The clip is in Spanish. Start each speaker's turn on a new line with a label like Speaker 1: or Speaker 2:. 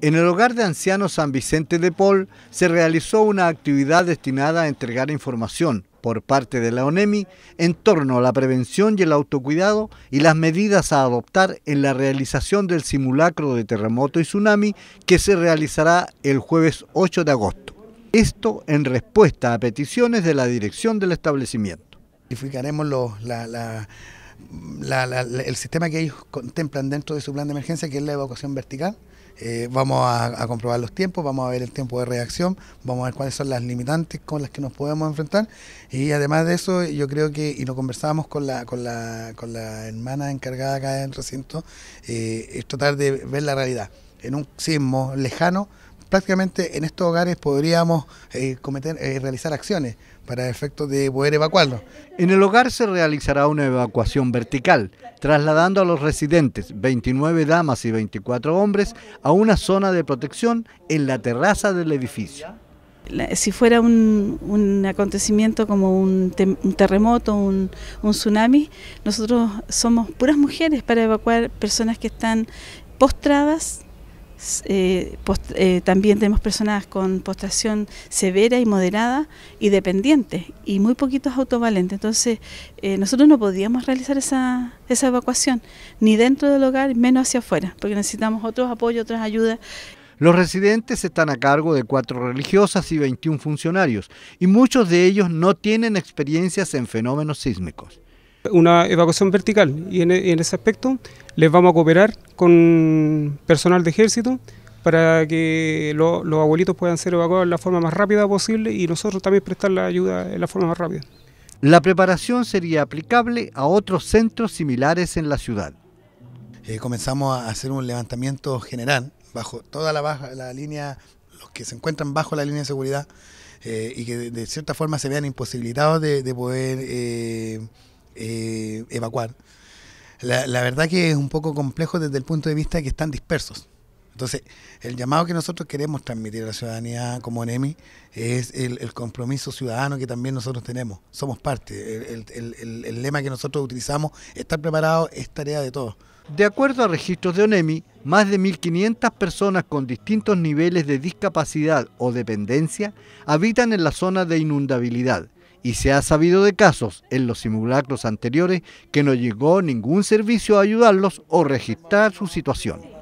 Speaker 1: En el hogar de ancianos San Vicente de Paul se realizó una actividad destinada a entregar información por parte de la ONEMI en torno a la prevención y el autocuidado y las medidas a adoptar en la realización del simulacro de terremoto y tsunami que se realizará el jueves 8 de agosto. Esto en respuesta a peticiones de la dirección del establecimiento.
Speaker 2: Identificaremos el sistema que ellos contemplan dentro de su plan de emergencia, que es la evacuación vertical, eh, vamos a, comprobar los tiempos, vamos a ver el tiempo de reacción, vamos a ver cuáles son las limitantes con las que nos podemos enfrentar. Y además de eso, yo creo que, y lo conversábamos con la, con la, con la hermana encargada acá en el recinto, eh, es tratar de ver la realidad. En un sismo lejano, prácticamente en estos hogares podríamos eh, cometer, eh, realizar acciones para efecto de poder evacuarlos. En el hogar se realizará
Speaker 1: una evacuación vertical, trasladando a los residentes, 29 damas y 24 hombres, a una zona de protección en la terraza del edificio.
Speaker 3: Si fuera un, acontecimiento como un, terremoto, un, un tsunami, nosotros somos puras mujeres para evacuar personas que están postradas, eh, eh, también tenemos personas con postración severa y moderada y dependientes y muy poquitos autovalentes. Entonces, eh, nosotros no podíamos realizar esa, esa evacuación, ni dentro del hogar, menos hacia afuera, porque necesitamos otros apoyos, otras ayudas.
Speaker 1: Los residentes están a cargo de cuatro religiosas y 21
Speaker 4: funcionarios, y muchos de ellos no tienen experiencias en fenómenos sísmicos una evacuación vertical y e, en, ese aspecto les vamos a cooperar con personal de ejército para que los abuelitos puedan ser evacuados de la forma más rápida posible y nosotros también prestar la ayuda de la forma más rápida. La preparación sería aplicable
Speaker 1: a
Speaker 2: otros centros similares en la ciudad. Eh, comenzamos a hacer un levantamiento general bajo toda la, baja, la línea, los que se encuentran bajo la línea de seguridad eh, y que de, cierta forma se vean imposibilitados de, de poder... Eh, eh, evacuar. La, verdad que es un poco complejo desde el punto de vista de que están dispersos. Entonces, el llamado que nosotros queremos transmitir a la ciudadanía como ONEMI es el, compromiso ciudadano que también nosotros tenemos. Somos parte. El, el lema que nosotros utilizamos, estar preparado, es tarea de todos. De acuerdo a registros de ONEMI, más de
Speaker 1: 1.500 personas con distintos niveles de discapacidad o dependencia habitan en la zona de inundabilidad y se ha sabido de casos en los simulacros anteriores que no llegó ningún servicio a ayudarlos o registrar su situación.